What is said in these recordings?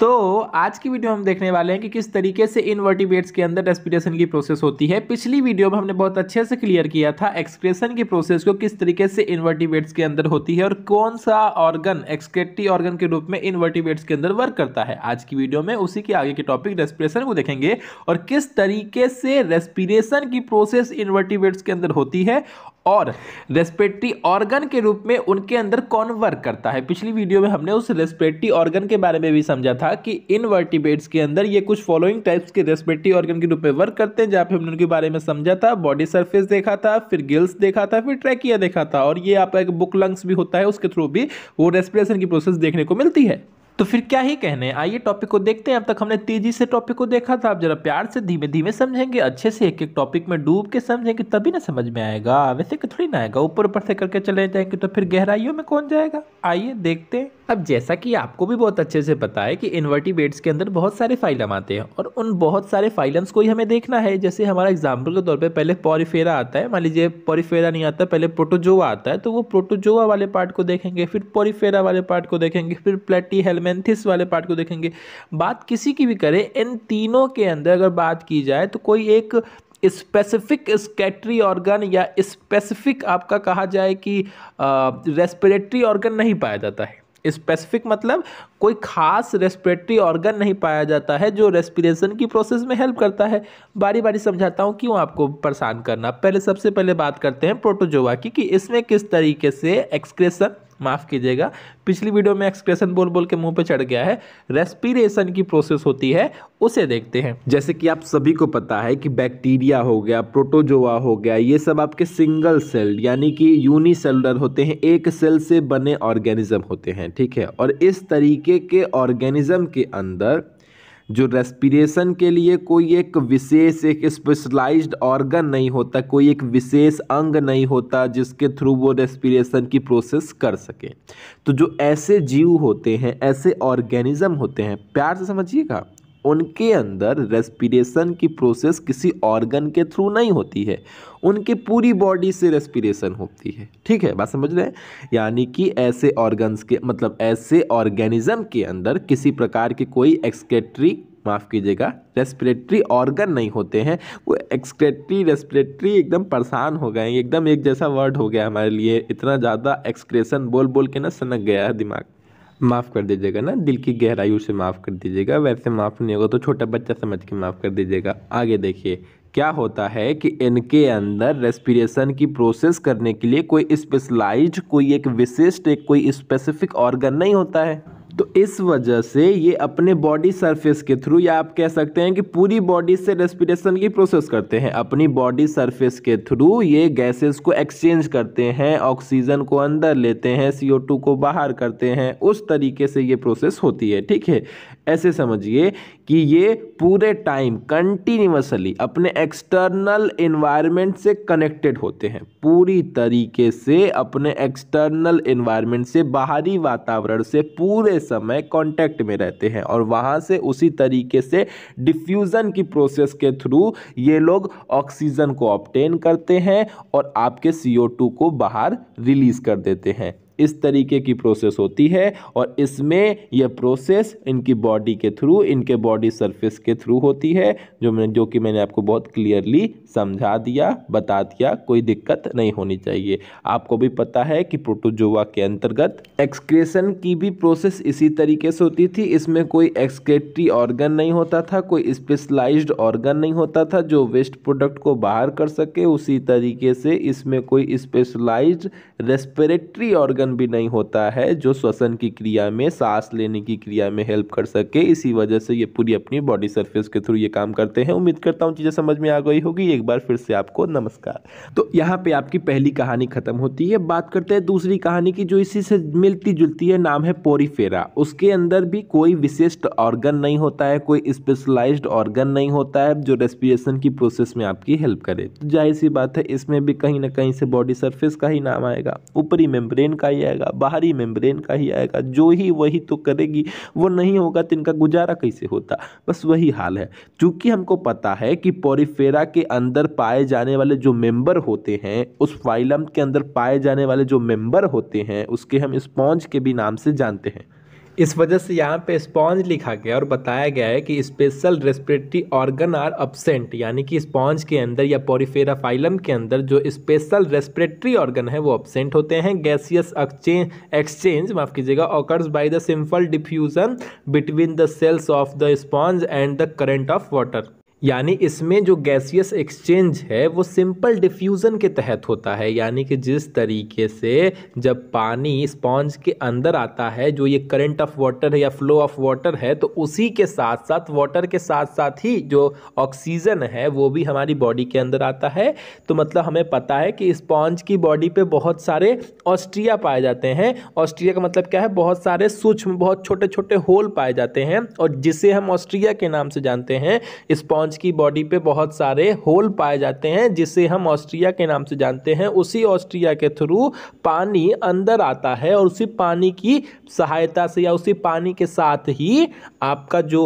तो आज की वीडियो हम देखने वाले हैं कि किस तरीके से इनवर्टिबेट्स के अंदर रेस्पिरेशन की प्रोसेस होती है पिछली वीडियो में हमने बहुत अच्छे से क्लियर किया था एक्सक्रेशन की प्रोसेस को किस तरीके से इनवर्टिबेट्स के अंदर होती है और कौन सा ऑर्गन एक्सक्रेटिव ऑर्गन के रूप में इनवर्टिबेट्स के अंदर वर्क करता है आज की वीडियो में उसी के आगे के टॉपिक रेस्पिरेशन को देखेंगे और किस तरीके से रेस्पिरेशन की प्रोसेस इनवर्टिबेट्स के अंदर होती है और रेस्पिरेटरी ऑर्गन के रूप में उनके अंदर कौन वर्क करता है पिछली वीडियो में हमने उस रेस्पिरेटरी ऑर्गन के बारे में भी समझा था कि इन वर्टिबेट्स के अंदर ये कुछ फॉलोइंग टाइप्स के रेस्पिरेटरी ऑर्गन के रूप में वर्क करते हैं जहाँ पे हमने उनके बारे में समझा था बॉडी सर्फेस देखा था फिर गिल्स देखा था फिर ट्रैकिया देखा था और ये आपका एक बुक लंग्स भी होता है उसके थ्रू भी वो रेस्पिरेशन की प्रोसेस देखने को मिलती है तो फिर क्या ही कहने आइए टॉपिक को देखते हैं अब तक हमने तेजी से टॉपिक को देखा था आप जरा प्यार से धीमे धीमे समझेंगे अच्छे से एक एक टॉपिक में डूब के समझेंगे तभी ना समझ में आएगा वैसे कि थोड़ी ना आएगा ऊपर ऊपर से करके चले जाएंगे तो फिर गहराइयों में कौन जाएगा आइए देखते हैं अब जैसा कि आपको भी बहुत अच्छे से पता है कि इन्वर्टिबेट्स के अंदर बहुत सारे फाइलम आते हैं और उन बहुत सारे फाइलम्स को ही हमें देखना है जैसे हमारा एग्जाम्पल के तौर पर पहले पॉरीफेरा आता है मान लीजिए पॉरीफेरा नहीं आता पहले प्रोटोजोवा आता है तो वो प्रोटोजोवा वाले पार्ट को देखेंगे फिर पॉरीफेरा वाले पार्ट को देखेंगे फिर प्लेटी हेलमेट मेंथिस वाले पार्ट को देखेंगे बात किसी की भी करें इन तीनों के अंदर अगर बात की जाए तो कोई एक स्पेसिफिक स्केटरी ऑर्गन या स्पेसिफिक आपका कहा जाए कि रेस्पिरेटरी ऑर्गन नहीं पाया जाता है स्पेसिफिक मतलब कोई खास रेस्पिरेटरी ऑर्गन नहीं पाया जाता है जो रेस्पिरेशन की प्रोसेस में हेल्प करता है बारी बारी समझाता हूँ क्यों आपको परेशान करना पहले सबसे पहले बात करते हैं प्रोटोजोवा की कि इसमें किस तरीके से एक्सक्रेशन माफ़ कीजिएगा पिछली वीडियो में एक्सप्रेशन बोल बोल के मुंह पे चढ़ गया है रेस्पिरेशन की प्रोसेस होती है उसे देखते हैं जैसे कि आप सभी को पता है कि बैक्टीरिया हो गया प्रोटोजोआ हो गया ये सब आपके सिंगल सेल यानी कि यूनिसेलुलर होते हैं एक सेल से बने ऑर्गेनिज्म होते हैं ठीक है और इस तरीके के ऑर्गेनिज्म के अंदर जो रेस्पिरेशन के लिए कोई एक विशेष एक स्पेशलाइज्ड ऑर्गन नहीं होता कोई एक विशेष अंग नहीं होता जिसके थ्रू वो रेस्पिरेशन की प्रोसेस कर सके तो जो ऐसे जीव होते हैं ऐसे ऑर्गेनिज्म होते हैं प्यार से समझिएगा उनके अंदर रेस्पिरेशन की प्रोसेस किसी ऑर्गन के थ्रू नहीं होती है उनकी पूरी बॉडी से रेस्पिरेशन होती है ठीक है बात समझ रहे हैं यानी कि ऐसे ऑर्गन्स के मतलब ऐसे ऑर्गेनिज्म के अंदर किसी प्रकार की कोई एक्सकेट्री माफ़ कीजिएगा रेस्पिरेटरी ऑर्गन नहीं होते हैं वो एक्सक्रेटरी रेस्पिरेटरी एकदम परेशान हो गए हैं एकदम एक जैसा वर्ड हो गया हमारे लिए इतना ज़्यादा एक्सक्रेशन बोल बोल के ना सनक गया है दिमाग माफ़ कर दीजिएगा ना दिल की गहराइयों से माफ़ कर दीजिएगा वैसे माफ़ नहीं होगा तो छोटा बच्चा समझ के माफ़ कर दीजिएगा आगे देखिए क्या होता है कि इनके अंदर रेस्पिरेशन की प्रोसेस करने के लिए कोई स्पेशलाइज कोई एक विशिष्ट एक कोई स्पेसिफिक ऑर्गन नहीं होता है तो इस वजह से ये अपने बॉडी सरफेस के थ्रू या आप कह सकते हैं कि पूरी बॉडी से रेस्पिरेशन की प्रोसेस करते हैं अपनी बॉडी सरफेस के थ्रू ये गैसेस को एक्सचेंज करते हैं ऑक्सीजन को अंदर लेते हैं सी को बाहर करते हैं उस तरीके से ये प्रोसेस होती है ठीक है ऐसे समझिए कि ये पूरे टाइम कंटिन्यूसली अपने एक्सटर्नल इन्वायरमेंट से कनेक्टेड होते हैं पूरी तरीके से अपने एक्सटर्नल इन्वायरमेंट से बाहरी वातावरण से पूरे समय कांटेक्ट में रहते हैं और वहाँ से उसी तरीके से डिफ्यूज़न की प्रोसेस के थ्रू ये लोग ऑक्सीजन को ऑप्टेन करते हैं और आपके सी को बाहर रिलीज़ कर देते हैं इस तरीके की प्रोसेस होती है और इसमें यह प्रोसेस इनकी बॉडी के थ्रू इनके बॉडी सरफेस के थ्रू होती है जो मैंने जो कि मैंने आपको बहुत क्लियरली समझा दिया बता दिया कोई दिक्कत नहीं होनी चाहिए आपको भी पता है कि प्रोटोजोवा के अंतर्गत एक्सक्रेशन की भी प्रोसेस इसी तरीके से होती थी इसमें कोई एक्सक्रेटरी ऑर्गन नहीं होता था कोई स्पेशलाइज्ड ऑर्गन नहीं होता था जो वेस्ट प्रोडक्ट को बाहर कर सके उसी तरीके से इसमें कोई स्पेशलाइज्ड रेस्पिरेटरी ऑर्गन श्वसन भी नहीं होता है जो श्वसन की क्रिया में सांस लेने की क्रिया में हेल्प कर सके इसी वजह से ये पूरी अपनी बॉडी सरफेस के थ्रू ये काम करते हैं उम्मीद करता हूँ चीज़ें समझ में आ गई होगी एक बार फिर से आपको नमस्कार तो यहाँ पर आपकी पहली कहानी खत्म होती है बात करते हैं दूसरी कहानी की जो इसी से मिलती जुलती है नाम है पोरीफेरा उसके अंदर भी कोई विशिष्ट ऑर्गन नहीं होता है कोई स्पेशलाइज्ड ऑर्गन नहीं होता है जो रेस्पिरेशन की प्रोसेस में आपकी हेल्प करे तो जाहिर सी बात है इसमें भी कहीं ना कहीं से बॉडी सरफेस का ही नाम आएगा ऊपरी मेम्ब्रेन का ही आएगा बाहरी मेम्ब्रेन का ही आएगा जो ही वही तो करेगी वो नहीं होगा तो इनका गुजारा कैसे होता बस वही हाल है चूँकि हमको पता है कि पोरीफेरा के अंदर पाए जाने वाले जो मेम्बर होते हैं उस फाइलम के अंदर पाए जाने वाले जो मेम्बर होते हैं उसके हम स्पॉन्ज के भी नाम से जानते हैं इस वजह से यहाँ पे स्पॉन्ज लिखा गया और बताया गया है कि special respiratory organ are absent यानी कि स्पॉन्ज के अंदर या पोरीफेराफाइलम फाइलम के अंदर जो स्पेशल रेस्पिरेटरी ऑर्गन है वो अपसेंट होते हैं गैसियस एक्सचेंज एक्सचेंज माफ कीजिएगा occurs by the simple diffusion between the cells of the sponge and the current of water यानी इसमें जो गैसियस एक्सचेंज है वो सिंपल डिफ्यूज़न के तहत होता है यानी कि जिस तरीके से जब पानी स्पॉन्ज के अंदर आता है जो ये करंट ऑफ वाटर है या फ्लो ऑफ वाटर है तो उसी के साथ साथ वाटर के साथ साथ ही जो ऑक्सीजन है वो भी हमारी बॉडी के अंदर आता है तो मतलब हमें पता है कि स्पॉन्ज की बॉडी पर बहुत सारे ऑस्ट्रिया पाए जाते हैं ऑस्ट्रिया का मतलब क्या है बहुत सारे सूक्ष्म बहुत छोटे छोटे होल पाए जाते हैं और जिसे हम ऑस्ट्रिया के नाम से जानते हैं स्पॉन्ज लॉन्च की बॉडी पे बहुत सारे होल पाए जाते हैं जिसे हम ऑस्ट्रिया के नाम से जानते हैं उसी ऑस्ट्रिया के थ्रू पानी अंदर आता है और उसी पानी की सहायता से या उसी पानी के साथ ही आपका जो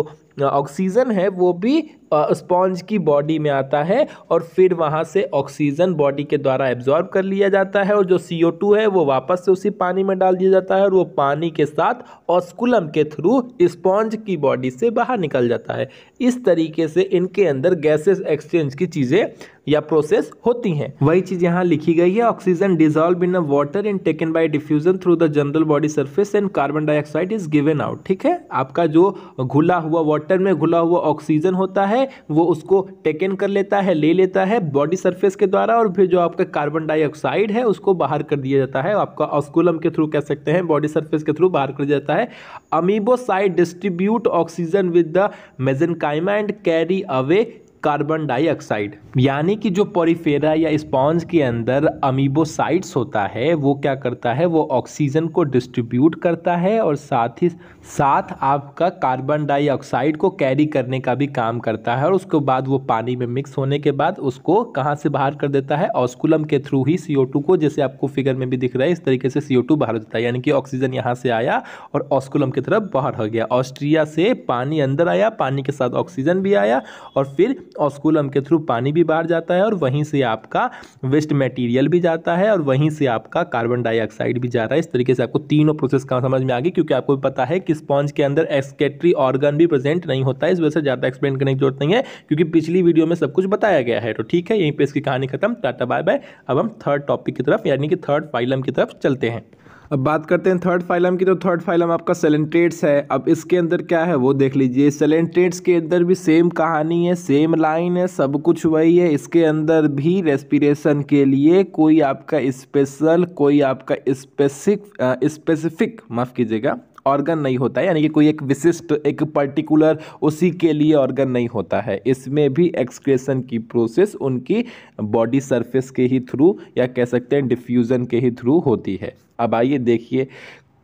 ऑक्सीजन है वो भी स्पॉन्ज की बॉडी में आता है और फिर वहाँ से ऑक्सीजन बॉडी के द्वारा एब्जॉर्ब कर लिया जाता है और जो सी है वो वापस से उसी पानी में डाल दिया जाता है और वो पानी के साथ ऑस्कुलम के थ्रू स्पॉन्ज की बॉडी से बाहर निकल जाता है इस तरीके से इनके अंदर गैसेस एक्सचेंज की चीज़ें या प्रोसेस होती हैं वही चीज़ यहाँ लिखी गई है oxygen dissolve in a water and taken by diffusion through the general body surface and carbon dioxide is given out ठीक है आपका जो घुला हुआ वाटर में घुला हुआ ऑक्सीजन होता है है वो उसको टेकन कर लेता है ले लेता है बॉडी सरफेस के द्वारा और फिर जो आपका कार्बन डाइऑक्साइड है उसको बाहर कर दिया जाता है आपका ऑस्कुलम के थ्रू कह सकते हैं बॉडी सर्फेस के थ्रू बाहर कर दिया जाता है amoebocyte distribute oxygen with the mesenchyma and carry away carbon dioxide यानी कि जो पोरीफेरा या स्पॉन्ज के अंदर अमीबोसाइट्स होता है वो क्या करता है वो ऑक्सीजन को डिस्ट्रीब्यूट करता है और साथ ही साथ आपका कार्बन डाइऑक्साइड को कैरी करने का भी काम करता है और उसके बाद वो पानी में मिक्स होने के बाद उसको कहाँ से बाहर कर देता है ऑस्कुलम के थ्रू ही सी को जैसे आपको फिगर में भी दिख रहा है इस तरीके से सी बाहर देता है यानी कि ऑक्सीजन यहाँ से आया और ऑस्कुलम की तरफ बाहर हो गया ऑस्ट्रिया से पानी अंदर आया पानी के साथ ऑक्सीजन भी आया और फिर ऑस्कुलम के थ्रू पानी भी बाहर जाता है और वहीं से आपका वेस्ट मटेरियल भी जाता है और वहीं से आपका कार्बन डाइऑक्साइड भी जा रहा है इस तरीके से आपको तीनों प्रोसेस कहाँ समझ में आ गई क्योंकि आपको पता है कि स्पॉन्ज के अंदर एक्सकेट्री ऑर्गन भी प्रेजेंट नहीं होता है इस वजह से ज़्यादा एक्सप्लेन करने की जरूरत नहीं है क्योंकि पिछली वीडियो में सब कुछ बताया गया है तो ठीक है यहीं पर इसकी कहानी खत्म टाटा बाय बाय अब हम थर्ड टॉपिक की तरफ यानी कि थर्ड फाइलम की तरफ चलते हैं अब बात करते हैं थर्ड फाइलम की तो थर्ड फाइलम आपका सेलेंट्रेट्स है अब इसके अंदर क्या है वो देख लीजिए सेलेंट्रेट्स के अंदर भी सेम कहानी है सेम लाइन है सब कुछ वही है इसके अंदर भी रेस्पिरेशन के लिए कोई आपका स्पेशल कोई आपका स्पेसिफिक स्पेसिफिक माफ़ कीजिएगा ऑर्गन नहीं होता है यानी कि कोई एक विशिष्ट एक पर्टिकुलर उसी के लिए ऑर्गन नहीं होता है इसमें भी एक्सक्रेशन की प्रोसेस उनकी बॉडी सरफेस के ही थ्रू या कह सकते हैं डिफ्यूज़न के ही थ्रू होती है अब आइए देखिए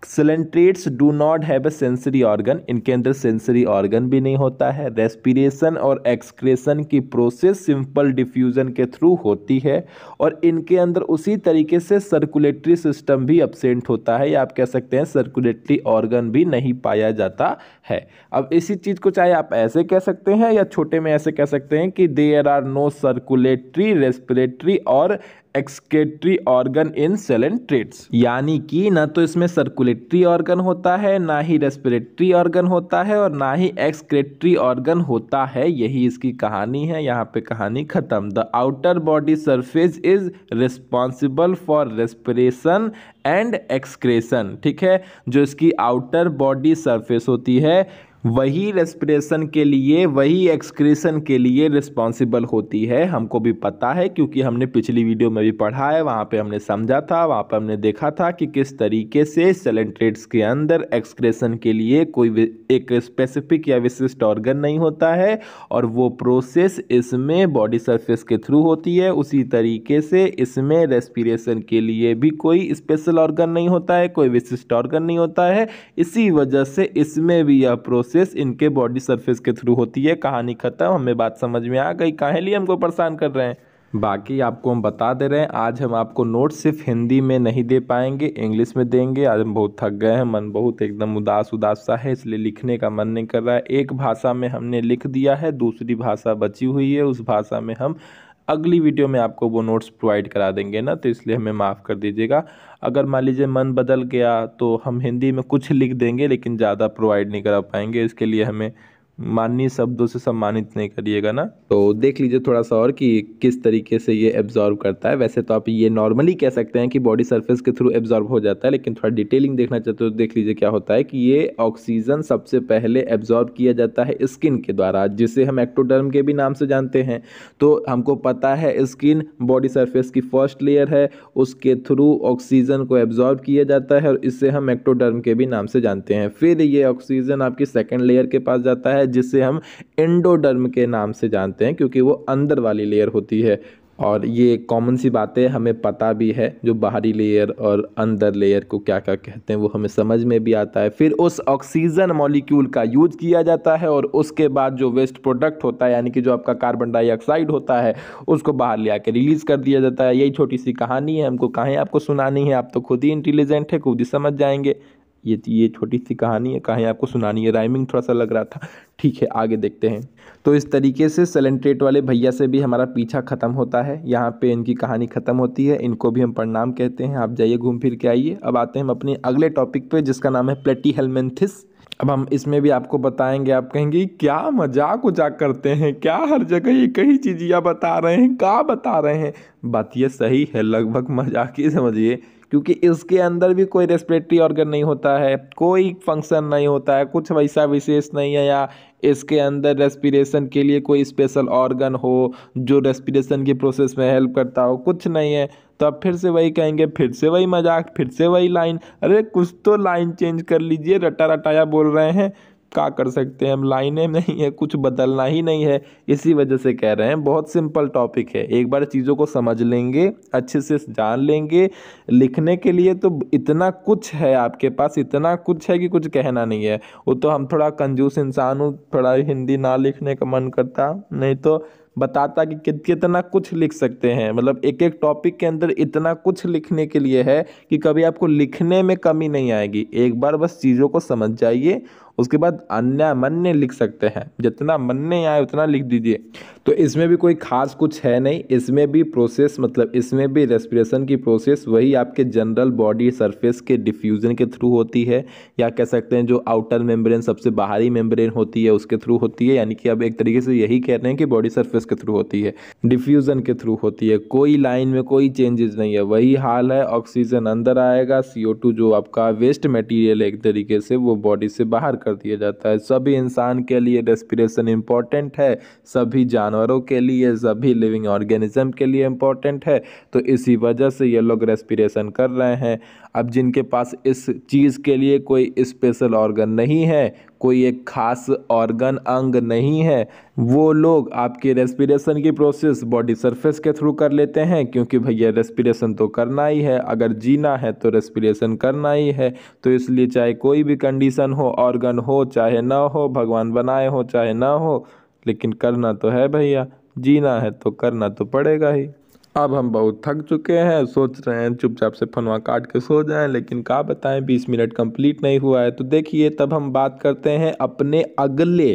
coelenterates do not have a sensory organ इनके अंदर सेंसरी ऑर्गन भी नहीं होता है रेस्पिरेशन और एक्सक्रेशन की प्रोसेस सिंपल डिफ्यूज़न के थ्रू होती है और इनके अंदर उसी तरीके से सर्कुलेटरी सिस्टम भी अपसेंट होता है या आप कह सकते हैं सर्कुलेटरी ऑर्गन भी नहीं पाया जाता है अब इसी चीज़ को चाहे आप ऐसे कह सकते हैं या छोटे में ऐसे कह सकते हैं कि there are no circulatory respiratory और एक्सकेटरी ऑर्गन इन सेलेंट्रेट्स यानी कि ना तो इसमें सर्कुलेटरी ऑर्गन होता है ना ही रेस्पिरेटरी ऑर्गन होता है और ना ही एक्सक्रेटरी ऑर्गन होता है यही इसकी कहानी है यहाँ पे कहानी खत्म the outer body surface is responsible for respiration and excretion ठीक है जो इसकी आउटर बॉडी सरफेस होती है वही रेस्पिरेशन के लिए वही एक्सक्रेशन के लिए रिस्पॉन्सिबल होती है हमको भी पता है क्योंकि हमने पिछली वीडियो में भी पढ़ा है वहाँ पे हमने समझा था वहाँ पे हमने देखा था कि किस तरीके से सेलेंट्रेट्स के अंदर एक्सक्रेशन के लिए कोई एक स्पेसिफिक या विशिष्ट ऑर्गन नहीं होता है और वो प्रोसेस इसमें बॉडी सर्फेस के थ्रू होती है उसी तरीके से इसमें रेस्पिरेशन के लिए भी कोई स्पेशल ऑर्गन नहीं होता है कोई विशिष्ट ऑर्गन नहीं होता है इसी वजह से इसमें भी यह प्रोसेस प्रोसेस इनके बॉडी सरफेस के थ्रू होती है कहानी ख़त्म हमें बात समझ में आ गई काहे लिए हमको परेशान कर रहे हैं बाकी आपको हम बता दे रहे हैं आज हम आपको नोट सिर्फ हिंदी में नहीं दे पाएंगे इंग्लिश में देंगे आज हम बहुत थक गए हैं मन बहुत एकदम उदास उदास सा है इसलिए लिखने का मन नहीं कर रहा है एक भाषा में हमने लिख दिया है दूसरी भाषा बची हुई है उस भाषा में हम अगली वीडियो में आपको वो नोट्स प्रोवाइड करा देंगे ना तो इसलिए हमें माफ़ कर दीजिएगा अगर मान लीजिए मन बदल गया तो हम हिंदी में कुछ लिख देंगे लेकिन ज़्यादा प्रोवाइड नहीं करा पाएंगे इसके लिए हमें माननीय शब्दों से सम्मानित नहीं करिएगा ना तो देख लीजिए थोड़ा सा और कि किस तरीके से ये एब्जॉर्व करता है वैसे तो आप ये नॉर्मली कह सकते हैं कि बॉडी सरफेस के थ्रू एब्जॉर्व हो जाता है लेकिन थोड़ा डिटेलिंग देखना चाहते हो तो देख लीजिए क्या होता है कि ये ऑक्सीजन सबसे पहले एब्जॉर्व किया जाता है स्किन के द्वारा जिसे हम एक्टोडर्म के भी नाम से जानते हैं तो हमको पता है स्किन बॉडी सर्फेस की फर्स्ट लेयर है उसके थ्रू ऑक्सीजन को एब्जॉर्व किया जाता है और इससे हम एक्टोडर्म के भी नाम से जानते हैं फिर ये ऑक्सीजन आपकी सेकेंड लेयर के पास जाता है जिसे हम एंडोडर्म के नाम से जानते हैं क्योंकि वो अंदर वाली लेयर होती है और ये कॉमन सी बातें हमें पता भी है जो बाहरी लेयर और अंदर लेयर को क्या क्या कहते हैं वो हमें समझ में भी आता है फिर उस ऑक्सीजन मॉलिक्यूल का यूज किया जाता है और उसके बाद जो वेस्ट प्रोडक्ट होता है यानी कि जो आपका कार्बन डाइऑक्साइड होता है उसको बाहर ले आकर रिलीज़ कर दिया जाता है यही छोटी सी कहानी है हमको कहाँ आपको सुनानी है आप तो खुद ही इंटेलिजेंट है खुद ही समझ जाएंगे ये ये छोटी सी कहानी है कहानी आपको सुनानी है राइमिंग थोड़ा सा लग रहा था ठीक है आगे देखते हैं तो इस तरीके से सेलेंट्रेट वाले भैया से भी हमारा पीछा ख़त्म होता है यहाँ पे इनकी कहानी ख़त्म होती है इनको भी हम प्रणाम कहते हैं आप जाइए घूम फिर के आइए अब आते हैं हम अपने अगले टॉपिक पे जिसका नाम है प्लेटी हेलमेंथिस अब हम इसमें भी आपको बताएंगे आप कहेंगे क्या मजाक उजाक करते हैं क्या हर जगह ये कई चीज़ियाँ बता रहे हैं क्या बता रहे हैं बात ये सही है लगभग मजाक ही समझिए क्योंकि इसके अंदर भी कोई रेस्पिरेटरी ऑर्गन नहीं होता है कोई फंक्शन नहीं होता है कुछ वैसा विशेष नहीं है या इसके अंदर रेस्पिरेशन के लिए कोई स्पेशल ऑर्गन हो जो रेस्पिरेशन की प्रोसेस में हेल्प करता हो कुछ नहीं है तो अब फिर से वही कहेंगे फिर से वही मजाक फिर से वही लाइन अरे कुछ तो लाइन चेंज कर लीजिए रटा रटाया बोल रहे हैं क्या कर सकते हैं हम लाइनें नहीं है कुछ बदलना ही नहीं है इसी वजह से कह रहे हैं बहुत सिंपल टॉपिक है एक बार चीज़ों को समझ लेंगे अच्छे से जान लेंगे लिखने के लिए तो इतना कुछ है आपके पास इतना कुछ है कि कुछ कहना नहीं है वो तो हम थोड़ा कंजूस इंसान हूँ थोड़ा हिंदी ना लिखने का मन करता नहीं तो बताता कि कितना कुछ लिख सकते हैं मतलब एक एक टॉपिक के अंदर इतना कुछ लिखने के लिए है कि कभी आपको लिखने में कमी नहीं आएगी एक बार बस चीज़ों को समझ जाइए उसके बाद अन्य मन्य लिख सकते हैं जितना मन्य आए उतना लिख दीजिए तो इसमें भी कोई खास कुछ है नहीं इसमें भी प्रोसेस मतलब इसमें भी रेस्पिरेशन की प्रोसेस वही आपके जनरल बॉडी सरफेस के डिफ्यूज़न के थ्रू होती है या कह सकते हैं जो आउटर मेम्ब्रेन सबसे बाहरी मेम्ब्रेन होती है उसके थ्रू होती है यानी कि अब एक तरीके से यही कह रहे हैं कि बॉडी सर्फेस के थ्रू होती है डिफ्यूज़न के थ्रू होती है कोई लाइन में कोई चेंजेस नहीं है वही हाल है ऑक्सीजन अंदर आएगा सी जो आपका वेस्ट मटीरियल है एक तरीके से वो बॉडी से बाहर कर दिया जाता है सभी इंसान के लिए रेस्पिरेशन इम्पॉर्टेंट है सभी जानवरों के लिए सभी लिविंग ऑर्गेनिज्म के लिए इम्पॉर्टेंट है तो इसी वजह से ये लोग रेस्पिरेशन कर रहे हैं अब जिनके पास इस चीज़ के लिए कोई स्पेशल ऑर्गन नहीं है कोई एक खास ऑर्गन अंग नहीं है वो लोग आपके रेस्पिरेशन की प्रोसेस बॉडी सरफेस के थ्रू कर लेते हैं क्योंकि भैया रेस्पिरेशन तो करना ही है अगर जीना है तो रेस्पिरेशन करना ही है तो इसलिए चाहे कोई भी कंडीशन हो ऑर्गन हो चाहे ना हो भगवान बनाए हो चाहे ना हो लेकिन करना तो है भैया जीना है तो करना तो पड़ेगा ही अब हम बहुत थक चुके हैं सोच रहे हैं चुपचाप से फनवा काट के सो जाएं लेकिन क्या बताएं बीस मिनट कंप्लीट नहीं हुआ है तो देखिए तब हम बात करते हैं अपने अगले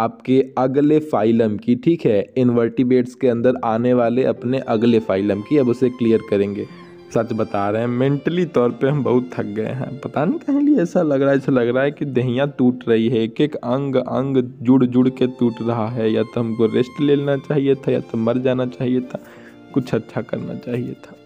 आपके अगले फाइलम की ठीक है इन्वर्टिबेट्स के अंदर आने वाले अपने अगले फाइलम की अब उसे क्लियर करेंगे सच बता रहे हैं मेंटली तौर पे हम बहुत थक गए हैं पता नहीं कहीं लिए ऐसा लग रहा है ऐसा लग रहा है कि दहियाँ टूट रही है एक एक अंग अंग जुड़ जुड़ के टूट रहा है या तो हमको रेस्ट ले लेना चाहिए था या तो मर जाना चाहिए था कुछ अच्छा करना चाहिए था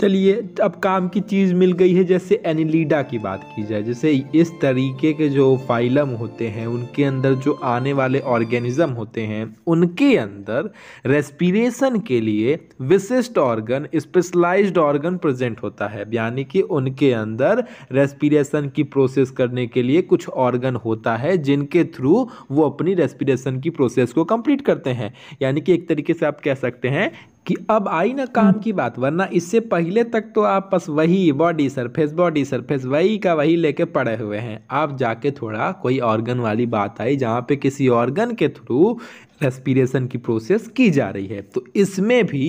चलिए अब काम की चीज़ मिल गई है जैसे एनिलीडा की बात की जाए जैसे इस तरीके के जो फाइलम होते हैं उनके अंदर जो आने वाले ऑर्गेनिज्म होते हैं उनके अंदर रेस्पिरेशन के लिए विशिष्ट ऑर्गन स्पेशलाइज्ड ऑर्गन प्रेजेंट होता है यानी कि उनके अंदर रेस्पिरेशन की प्रोसेस करने के लिए कुछ ऑर्गन होता है जिनके थ्रू वो अपनी रेस्पिरेशन की प्रोसेस को कम्प्लीट करते हैं यानी कि एक तरीके से आप कह सकते हैं कि अब आई ना काम हम्म। की बात वरना इससे पहले तक तो आप बस वही बॉडी सरफेस बॉडी सरफेस वही का वही लेके पड़े हुए हैं आप जाके थोड़ा कोई ऑर्गन वाली बात आई जहाँ पे किसी ऑर्गन के थ्रू रेस्पिरेशन की प्रोसेस की जा रही है तो इसमें भी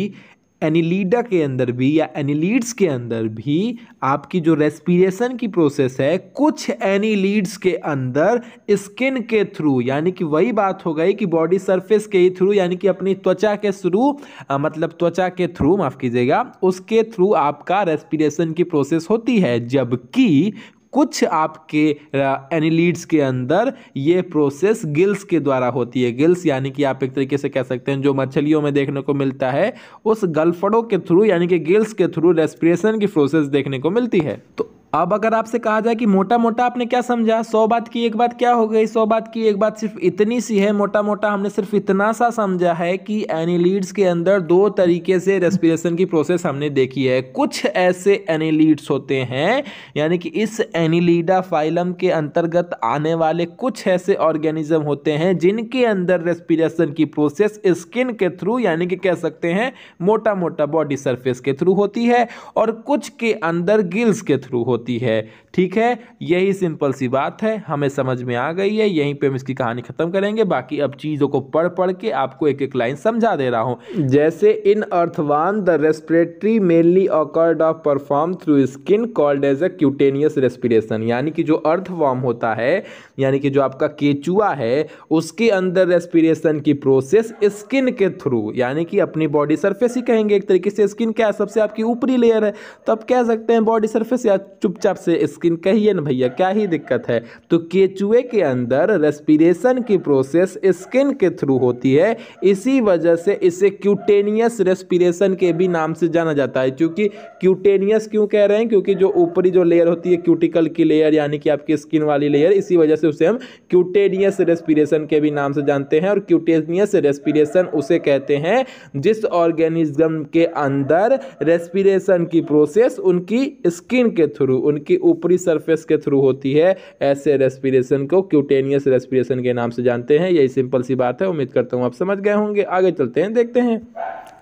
एनिलीडा के अंदर भी या एनिलीड्स के अंदर भी आपकी जो रेस्पिरेशन की प्रोसेस है कुछ एनिलीड्स के अंदर स्किन के थ्रू यानी कि वही बात हो गई कि बॉडी सरफेस के ही थ्रू यानी कि अपनी त्वचा के थ्रू मतलब त्वचा के थ्रू माफ़ कीजिएगा उसके थ्रू आपका रेस्पिरेशन की प्रोसेस होती है जबकि कुछ आपके एनिलीड्स के अंदर ये प्रोसेस गिल्स के द्वारा होती है गिल्स यानी कि आप एक तरीके से कह सकते हैं जो मछलियों में देखने को मिलता है उस गलफड़ों के थ्रू यानी कि गिल्स के थ्रू रेस्पिरेशन की प्रोसेस देखने को मिलती है तो अब अगर आपसे कहा जाए कि मोटा मोटा आपने क्या समझा सौ बात की एक बात क्या हो गई सौ बात की एक बात सिर्फ इतनी सी है मोटा मोटा हमने सिर्फ इतना सा समझा है कि एनिलीड्स के अंदर दो तरीके से रेस्पिरेशन की प्रोसेस हमने देखी है कुछ ऐसे एनिलीड्स होते हैं यानी कि इस एनिलीडा फाइलम के अंतर्गत आने वाले कुछ ऐसे ऑर्गेनिज्म होते हैं जिनके अंदर रेस्पिरेशन की प्रोसेस स्किन के थ्रू यानी कि कह सकते हैं मोटा मोटा बॉडी सर्फेस के थ्रू होती है और कुछ के अंदर गिल्स के थ्रू होती है ठीक है यही सिंपल सी बात है हमें समझ में आ गई है यहीं पे हम इसकी कहानी ख़त्म करेंगे बाकी अब चीज़ों को पढ़ पढ़ के आपको एक एक लाइन समझा दे रहा हूं जैसे in earthworm the respiratory mainly occurred of perform through skin called as a cutaneous respiration यानी कि जो अर्थवॉर्म होता है यानी कि जो आपका केचुआ है उसके अंदर रेस्पिरेशन की प्रोसेस स्किन के थ्रू यानी कि अपनी बॉडी सरफेस ही कहेंगे एक तरीके से स्किन क्या है सबसे आपकी ऊपरी लेयर है तो आप कह सकते हैं बॉडी सरफेस या चुपचाप से स्किन कहिए ना भैया क्या ही दिक्कत है तो केचुए के अंदर रेस्पिरेशन की प्रोसेस स्किन के थ्रू होती है इसी वजह से इसे क्यूटेनियस रेस्पिरेशन के भी नाम से जाना जाता है क्योंकि क्यूटेनियस क्यों कह रहे हैं क्योंकि जो ऊपरी जो लेयर होती है क्यूटिकल की लेयर यानी कि आपकी स्किन वाली लेयर इसी वजह से उसे हम क्यूटेनियस रेस्पिरेशन के भी नाम से जानते हैं और क्यूटेनियस रेस्पिरेशन उसे कहते हैं जिस ऑर्गेनिज्म के अंदर रेस्पिरेशन की प्रोसेस उनकी स्किन के थ्रू थ्रू उनकी ऊपरी सरफेस के थ्रू होती है ऐसे रेस्पिरेशन को क्यूटेनियस रेस्पिरेशन के नाम से जानते हैं यही सिंपल सी बात है उम्मीद करता हूँ आप समझ गए होंगे आगे चलते हैं देखते हैं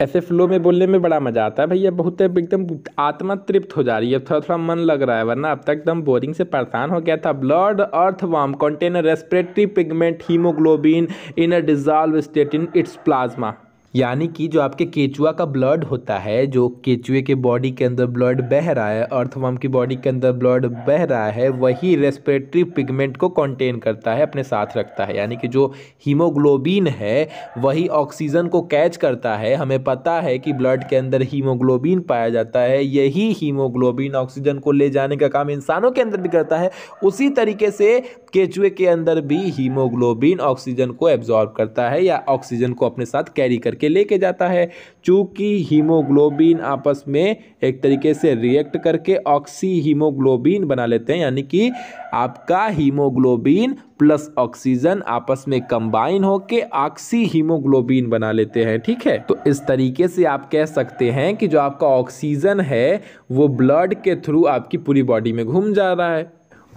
ऐसे फ्लो में बोलने में बड़ा मज़ा आता है भैया बहुत एकदम आत्मा तृप्त हो जा रही है थोड़ा थोड़ा मन लग रहा है वरना अब तक एकदम बोरिंग से परेशान हो गया था blood earthworm container respiratory pigment haemoglobin in a dissolve state in its plasma यानी कि जो आपके केचुआ का ब्लड होता है जो केचुए के बॉडी के अंदर ब्लड बह रहा है अर्थवम की बॉडी के अंदर ब्लड बह रहा है वही रेस्पिरेटरी पिगमेंट को कंटेन करता है अपने साथ रखता है यानी कि जो हीमोग्लोबिन है वही ऑक्सीजन को कैच करता है हमें पता है कि ब्लड के अंदर हीमोग्लोबिन पाया जाता है यही हीमोग्लोबिन ऑक्सीजन को ले जाने का काम इंसानों के अंदर भी करता है उसी तरीके से केचुए के अंदर भी हीमोग्लोबिन ऑक्सीजन को एब्जॉर्ब करता है या ऑक्सीजन को अपने साथ कैरी करके के लेके जाता है चूँकि हीमोग्लोबिन आपस में एक तरीके से रिएक्ट करके ऑक्सी हीमोग्लोबिन बना लेते हैं यानी कि आपका हीमोग्लोबिन प्लस ऑक्सीजन आपस में कंबाइन होके ऑक्सी हीमोग्लोबिन बना लेते हैं ठीक है तो इस तरीके से आप कह सकते हैं कि जो आपका ऑक्सीजन है वो ब्लड के थ्रू आपकी पूरी बॉडी में घूम जा रहा है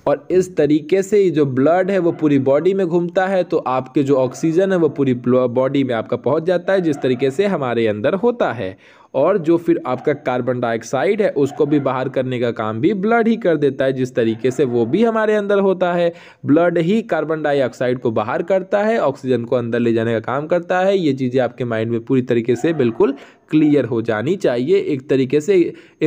और इस तरीके से जो ब्लड है वो पूरी बॉडी में घूमता है तो आपके जो ऑक्सीजन है वो पूरी बॉडी में आपका पहुंच जाता है जिस तरीके से हमारे अंदर होता है और जो फिर आपका कार्बन डाइऑक्साइड है उसको भी बाहर करने का काम भी ब्लड ही कर देता है जिस तरीके से वो भी हमारे अंदर होता है ब्लड ही कार्बन डाइऑक्साइड को बाहर करता है ऑक्सीजन को अंदर ले जाने का काम करता है ये चीज़ें आपके माइंड में पूरी तरीके से बिल्कुल क्लियर हो जानी चाहिए एक तरीके से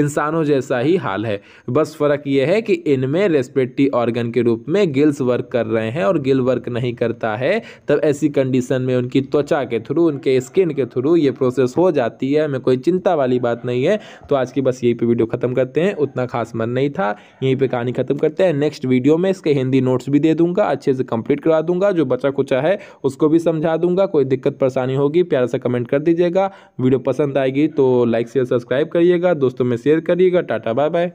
इंसानों जैसा ही हाल है बस फ़र्क ये है कि इनमें रेस्पिरेटरी ऑर्गन के रूप में गिल्स वर्क कर रहे हैं और गिल वर्क नहीं करता है तब ऐसी कंडीशन में उनकी त्वचा के थ्रू उनके स्किन के थ्रू ये प्रोसेस हो जाती है हमें कोई चिंता चिंता वाली बात नहीं है तो आज की बस यहीं पर वीडियो ख़त्म करते हैं उतना खास मन नहीं था यहीं पर कहानी ख़त्म करते हैं नेक्स्ट वीडियो में इसके हिंदी नोट्स भी दे दूंगा अच्छे से कंप्लीट करवा दूंगा जो बचा कुचा है उसको भी समझा दूंगा कोई दिक्कत परेशानी होगी प्यारा सा कमेंट कर दीजिएगा वीडियो पसंद आएगी तो लाइक शेयर सब्सक्राइब करिएगा दोस्तों में शेयर करिएगा टाटा बाय बाय